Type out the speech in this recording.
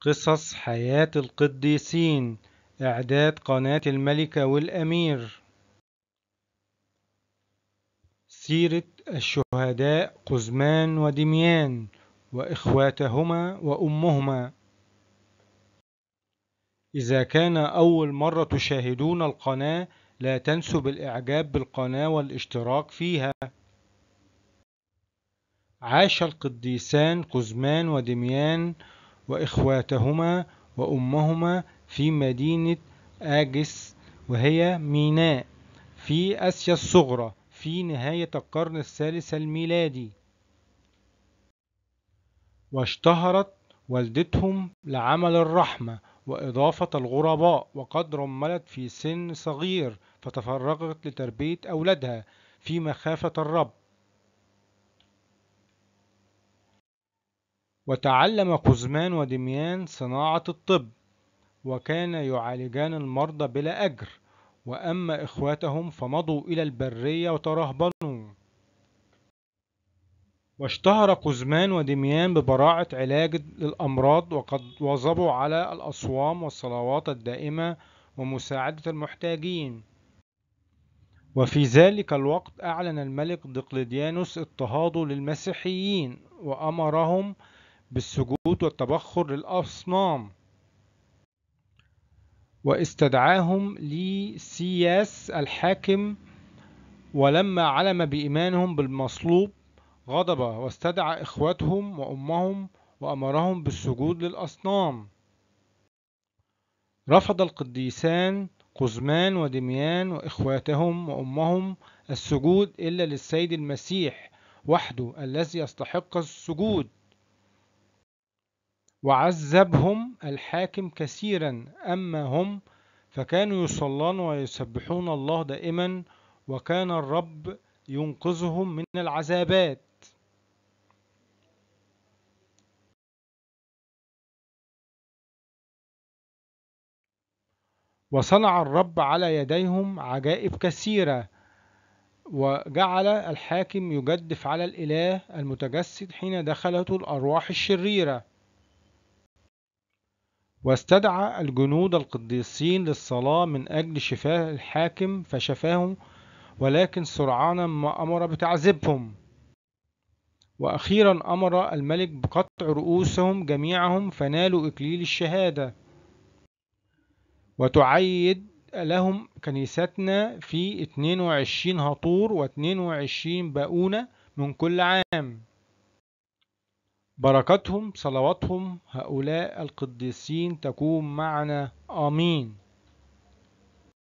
قصص حياة القديسين إعداد قناة الملكة والأمير سيرة الشهداء قزمان ودميان وإخواتهما وأمهما إذا كان أول مرة تشاهدون القناة لا تنسوا بالإعجاب بالقناة والاشتراك فيها عاش القديسان قزمان ودميان وإخواتهما وأمهما في مدينة آجس وهي ميناء في آسيا الصغرى في نهاية القرن الثالث الميلادي واشتهرت والدتهم لعمل الرحمة وإضافة الغرباء وقد رملت في سن صغير فتفرغت لتربية أولادها في مخافة الرب وتعلم قزمان ودميان صناعة الطب وكان يعالجان المرضى بلا أجر وأما إخوتهم فمضوا إلى البرية وترهبنوا واشتهر قزمان ودميان ببراعة علاج للأمراض وقد واظبوا على الأصوام والصلوات الدائمة ومساعدة المحتاجين وفي ذلك الوقت أعلن الملك دقلديانوس اضطهاده للمسيحيين وأمرهم بالسجود والتبخر للأصنام واستدعاهم لسياس الحاكم ولما علم بإيمانهم بالمصلوب غضب واستدعى إخوتهم وأمهم وأمرهم بالسجود للأصنام رفض القديسان قزمان ودميان وإخواتهم وأمهم السجود إلا للسيد المسيح وحده الذي يستحق السجود وعذبهم الحاكم كثيرا أما هم فكانوا يصلون ويسبحون الله دائما وكان الرب ينقذهم من العذابات وصنع الرب على يديهم عجائب كثيرة وجعل الحاكم يجدف على الإله المتجسد حين دخلته الأرواح الشريرة واستدعى الجنود القديسين للصلاة من أجل شفاء الحاكم فشفاهم ولكن سرعان ما أمر بتعذيبهم وأخيرا أمر الملك بقطع رؤوسهم جميعهم فنالوا إكليل الشهادة وتعيد لهم كنيستنا في 22 هطور و22 باونة من كل عام بركتهم صلواتهم هؤلاء القديسين تكون معنا آمين